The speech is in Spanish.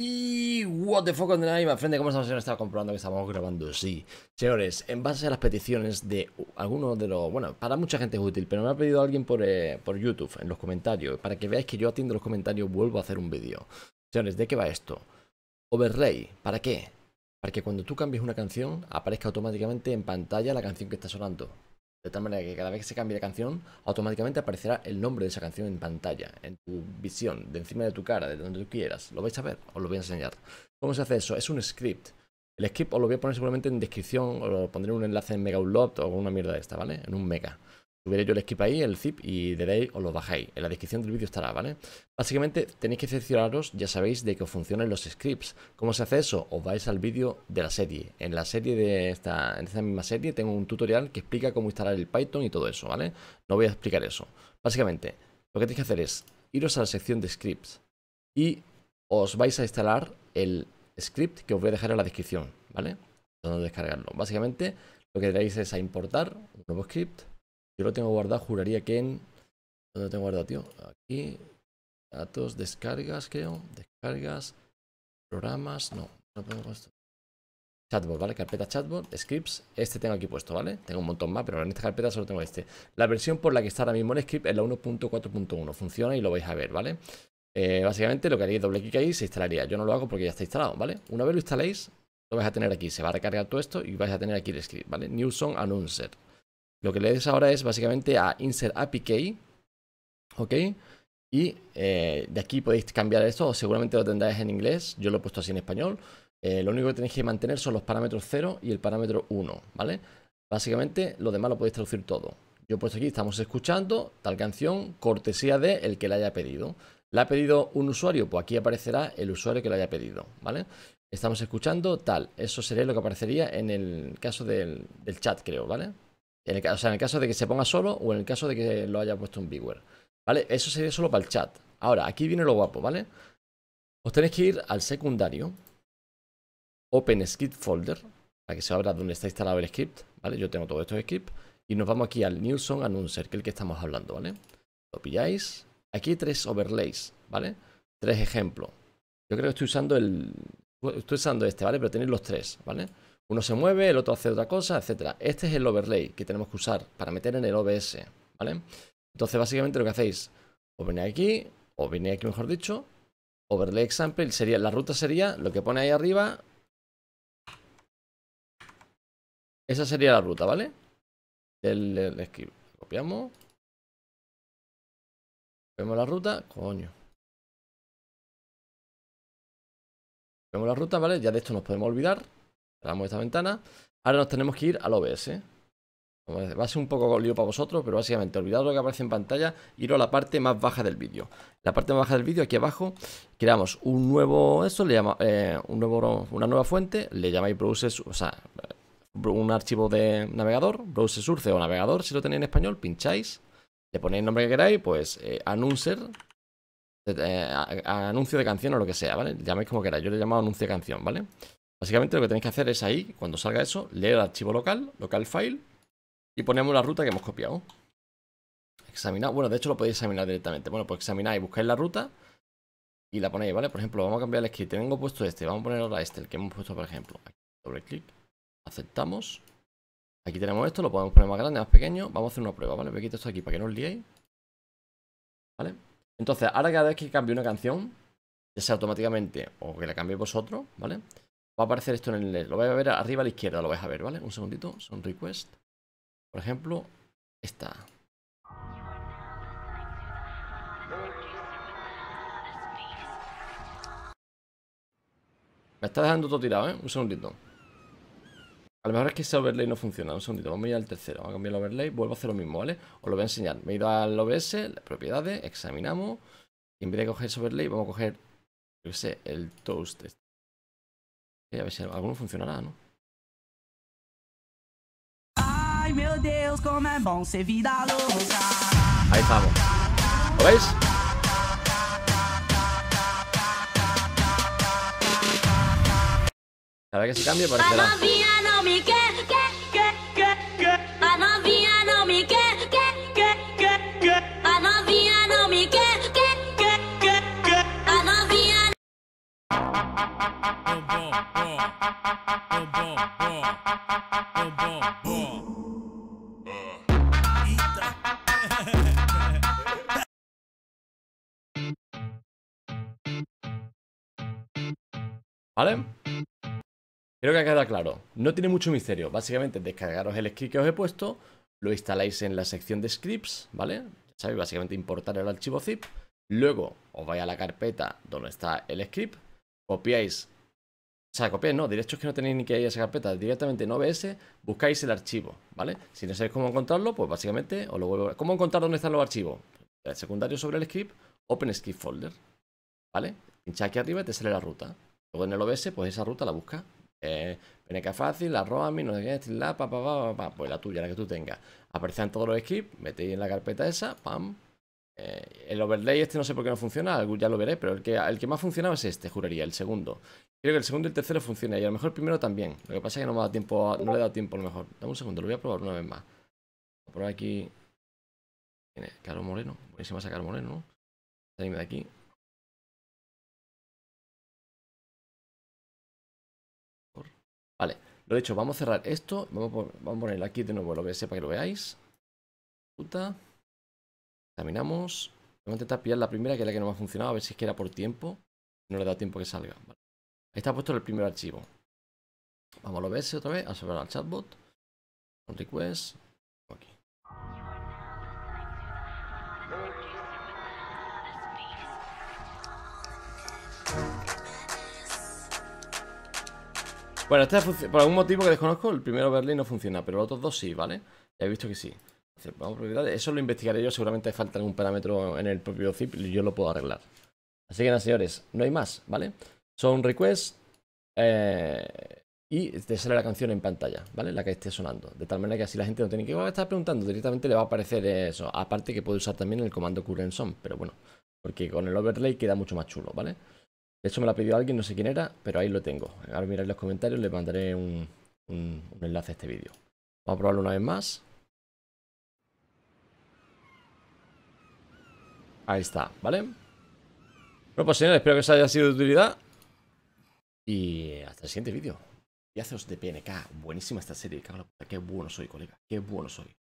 Y what the fuck on the my friend, como estamos? estaba comprobando que estábamos grabando, sí. Señores, en base a las peticiones de algunos de los... Bueno, para mucha gente es útil, pero me ha pedido alguien por, eh, por YouTube, en los comentarios, para que veáis que yo atiendo los comentarios, vuelvo a hacer un vídeo. Señores, ¿de qué va esto? Overlay, ¿para qué? Para que cuando tú cambies una canción, aparezca automáticamente en pantalla la canción que está sonando. De tal manera que cada vez que se cambie la canción, automáticamente aparecerá el nombre de esa canción en pantalla, en tu visión, de encima de tu cara, de donde tú quieras. Lo vais a ver, os lo voy a enseñar. ¿Cómo se hace eso? Es un script. El script os lo voy a poner seguramente en descripción, o pondré un enlace en Mega o una mierda de esta, ¿vale? En un mega. Subiré yo el skip ahí, el zip, y de ahí os lo bajáis. En la descripción del vídeo estará, ¿vale? Básicamente tenéis que seleccionaros, ya sabéis, de que funcionan funcionen los scripts. ¿Cómo se hace eso? Os vais al vídeo de la serie. En la serie de esta, misma serie tengo un tutorial que explica cómo instalar el Python y todo eso, ¿vale? No voy a explicar eso. Básicamente, lo que tenéis que hacer es iros a la sección de scripts y os vais a instalar el script que os voy a dejar en la descripción, ¿vale? Donde descargarlo. Básicamente, lo que tenéis es a importar un nuevo script yo lo tengo guardado, juraría que en... ¿Dónde lo tengo guardado, tío? Aquí. Datos, descargas, creo. Descargas. Programas. No, no tengo esto. Chatbot, ¿vale? Carpeta chatbot, scripts. Este tengo aquí puesto, ¿vale? Tengo un montón más, pero en esta carpeta solo tengo este. La versión por la que está ahora mismo el script es la 1.4.1. Funciona y lo vais a ver, ¿vale? Eh, básicamente lo que haría doble clic ahí se instalaría. Yo no lo hago porque ya está instalado, ¿vale? Una vez lo instaléis, lo vais a tener aquí. Se va a recargar todo esto y vais a tener aquí el script, ¿vale? New Song Announcer. Lo que le des ahora es básicamente a insert API key, ¿ok? Y eh, de aquí podéis cambiar esto, seguramente lo tendráis en inglés, yo lo he puesto así en español. Eh, lo único que tenéis que mantener son los parámetros 0 y el parámetro 1, ¿vale? Básicamente lo demás lo podéis traducir todo. Yo he puesto aquí, estamos escuchando tal canción, cortesía de el que la haya pedido. ¿La ha pedido un usuario? Pues aquí aparecerá el usuario que la haya pedido, ¿vale? Estamos escuchando tal, eso sería lo que aparecería en el caso del, del chat, creo, ¿vale? En el, o sea, en el caso de que se ponga solo o en el caso de que lo haya puesto un viewer. ¿Vale? Eso sería solo para el chat. Ahora, aquí viene lo guapo, ¿vale? Os tenéis que ir al secundario. Open Script Folder. Para que se abra donde está instalado el script. ¿Vale? Yo tengo todos estos script Y nos vamos aquí al Newson Announcer, que es el que estamos hablando, ¿vale? Lo pilláis. Aquí hay tres overlays, ¿vale? Tres ejemplos. Yo creo que estoy usando el... Estoy usando este, ¿vale? Pero tenéis los tres, ¿vale? vale uno se mueve, el otro hace otra cosa, etc. Este es el overlay que tenemos que usar para meter en el OBS, ¿vale? Entonces, básicamente lo que hacéis, o venía aquí, o venía aquí mejor dicho, overlay example, sería, la ruta sería lo que pone ahí arriba. Esa sería la ruta, ¿vale? El, el, Copiamos. Vemos la ruta, coño. Vemos la ruta, ¿vale? Ya de esto nos podemos olvidar. Cerramos esta ventana. Ahora nos tenemos que ir al OBS. Va a ser un poco lío para vosotros, pero básicamente olvidad lo que aparece en pantalla, ir a la parte más baja del vídeo. La parte más baja del vídeo, aquí abajo, creamos un nuevo, esto le llama, eh, un nuevo, una nueva fuente, le llamáis o sea, un archivo de navegador, browser surce o navegador, si lo tenéis en español, pincháis, le ponéis el nombre que queráis, pues eh, anuncer, eh, anuncio de canción o lo que sea, ¿vale? Llaméis como queráis, yo le he llamado anuncio de canción, ¿vale? Básicamente lo que tenéis que hacer es ahí, cuando salga eso, leer el archivo local, local file, y ponemos la ruta que hemos copiado. Examinar, bueno, de hecho lo podéis examinar directamente. Bueno, pues examináis, buscáis la ruta y la ponéis, ¿vale? Por ejemplo, vamos a cambiar el script. Tengo puesto este, vamos a poner ahora este, el que hemos puesto, por ejemplo. doble clic, aceptamos. Aquí tenemos esto, lo podemos poner más grande, más pequeño. Vamos a hacer una prueba, ¿vale? Voy a quitar esto aquí para que no os liéis. ¿Vale? Entonces, ahora cada vez que cambie una canción, ya sea automáticamente o que la cambie vosotros, ¿vale? vale va a aparecer esto en el Lo vais a ver arriba a la izquierda, lo vais a ver, ¿vale? Un segundito, son request. Por ejemplo, esta. Me está dejando todo tirado, ¿eh? Un segundito. A lo mejor es que ese overlay no funciona. Un segundito. Vamos a ir al tercero. Vamos a cambiar el overlay. Vuelvo a hacer lo mismo, ¿vale? Os lo voy a enseñar. Me he ido al OBS, las propiedades, examinamos. Y en vez de coger ese overlay, vamos a coger, yo sé, el toast. Este a ver si alguno funcionará, ¿no? Ay, meu Dios, como es bom ser vida louca. Ahí estamos. ¿Lo veis? Cada vez que se cambie parece. ¿Vale? Creo que ha quedado claro. No tiene mucho misterio. Básicamente, descargaros el script que os he puesto, lo instaláis en la sección de scripts, ¿vale? ¿Sabéis? Básicamente importar el archivo zip. Luego os vais a la carpeta donde está el script, copiáis, o sea, copiáis, no, derechos que no tenéis ni que ir a esa carpeta, directamente en OBS buscáis el archivo, ¿vale? Si no sabéis cómo encontrarlo, pues básicamente os lo vuelvo a... ¿Cómo encontrar dónde están los archivos? El secundario sobre el script, Open Script Folder, ¿vale? Pincha aquí arriba y te sale la ruta. Luego en el OBS, pues esa ruta la busca. Eh, PNK fácil, la mi no sé qué, este, la, pa, pues la tuya, la que tú tengas. Aparecen todos los scripts, metéis en la carpeta esa, pam, eh, el overlay este no sé por qué no funciona, ya lo veré, pero el que, el que más funcionaba es este, juraría, el segundo. Creo que el segundo y el tercero funciona y a lo mejor el primero también. Lo que pasa es que no me da tiempo, no le he dado tiempo a lo mejor. Dame un segundo, lo voy a probar una vez más. Voy a probar aquí... Tiene Caro Moreno. a sacar Moreno, ¿no? de aquí. Vale, lo he hecho, vamos a cerrar esto. Vamos a, poner, aquí de nuevo, lo que para que lo veáis. Puta. Examinamos. Vamos a intentar pillar la primera, que es la que no me ha funcionado, a ver si es que era por tiempo. No le da tiempo que salga. Ahí está puesto el primer archivo. Vamos a verse otra vez, a sobrar al chatbot. un request. Aquí. Bueno, este por algún motivo que desconozco, el primero Berlín no funciona, pero los otros dos sí, ¿vale? Ya he visto que sí. Eso lo investigaré yo. Seguramente falta algún parámetro en el propio zip y yo lo puedo arreglar. Así que nada, señores, no hay más, ¿vale? Son requests eh, y te sale la canción en pantalla, ¿vale? La que esté sonando. De tal manera que así la gente no tiene que estar preguntando. Directamente le va a aparecer eso. Aparte que puede usar también el comando current song, pero bueno. Porque con el overlay queda mucho más chulo, ¿vale? De hecho me lo ha pedido alguien, no sé quién era, pero ahí lo tengo. Ahora miraré los comentarios, le mandaré un enlace a este vídeo. Vamos a probarlo una vez más. Ahí está, ¿vale? Bueno, pues señores, espero que os haya sido de utilidad. Y hasta el siguiente vídeo. Y haceos de PNK. Buenísima esta serie. Qué bueno soy, colega. Qué bueno soy.